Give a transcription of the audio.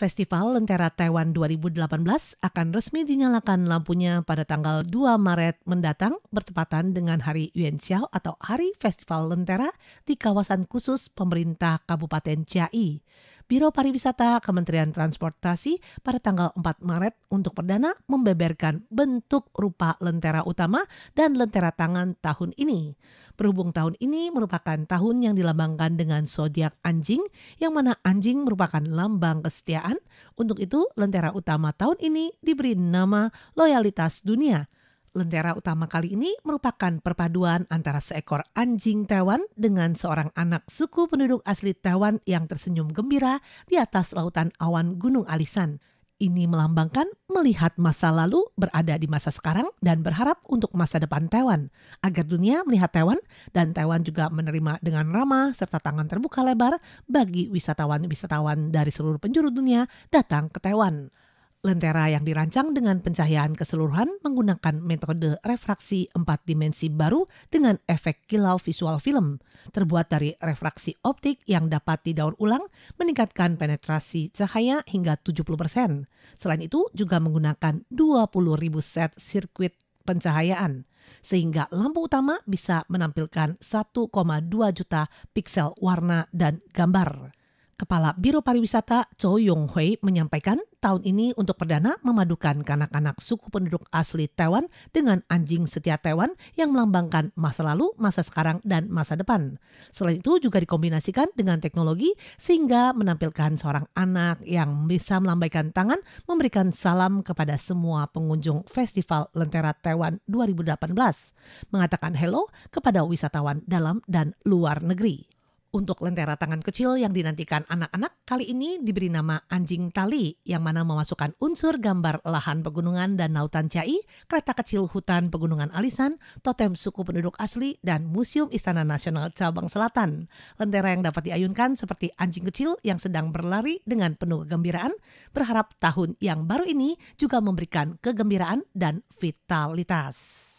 Festival Lentera Taiwan 2018 akan resmi dinyalakan lampunya pada tanggal 2 Maret mendatang bertepatan dengan Hari Yuan Xiao atau Hari Festival Lentera di kawasan khusus pemerintah Kabupaten Chiai. Biro Pariwisata Kementerian Transportasi pada tanggal 4 Maret untuk perdana membeberkan bentuk rupa lentera utama dan lentera tangan tahun ini. Berhubung tahun ini merupakan tahun yang dilambangkan dengan zodiak anjing, yang mana anjing merupakan lambang kesetiaan. Untuk itu, lentera utama tahun ini diberi nama Loyalitas Dunia Lentera utama kali ini merupakan perpaduan antara seekor anjing Taiwan dengan seorang anak suku penduduk asli Taiwan yang tersenyum gembira di atas lautan awan Gunung Alisan. Ini melambangkan melihat masa lalu berada di masa sekarang dan berharap untuk masa depan Taiwan, agar dunia melihat Taiwan dan Taiwan juga menerima dengan ramah serta tangan terbuka lebar bagi wisatawan-wisatawan dari seluruh penjuru dunia datang ke Taiwan. Lentera yang dirancang dengan pencahayaan keseluruhan menggunakan metode refraksi empat dimensi baru dengan efek kilau visual film, terbuat dari refraksi optik yang dapat didaur ulang meningkatkan penetrasi cahaya hingga 70%. Selain itu juga menggunakan ribu set sirkuit pencahayaan, sehingga lampu utama bisa menampilkan 1,2 juta piksel warna dan gambar. Kepala Biro Pariwisata Cho Yong Hui menyampaikan tahun ini untuk perdana memadukan kanak-kanak suku penduduk asli Taiwan dengan anjing setia Taiwan yang melambangkan masa lalu, masa sekarang, dan masa depan. Selain itu juga dikombinasikan dengan teknologi sehingga menampilkan seorang anak yang bisa melambaikan tangan memberikan salam kepada semua pengunjung Festival Lentera Taiwan 2018, mengatakan hello kepada wisatawan dalam dan luar negeri. Untuk lentera tangan kecil yang dinantikan anak-anak, kali ini diberi nama anjing tali yang mana memasukkan unsur gambar lahan pegunungan dan lautan Cai, kereta kecil hutan pegunungan Alisan, totem suku penduduk asli, dan Museum Istana Nasional Cabang Selatan. Lentera yang dapat diayunkan seperti anjing kecil yang sedang berlari dengan penuh kegembiraan, berharap tahun yang baru ini juga memberikan kegembiraan dan vitalitas.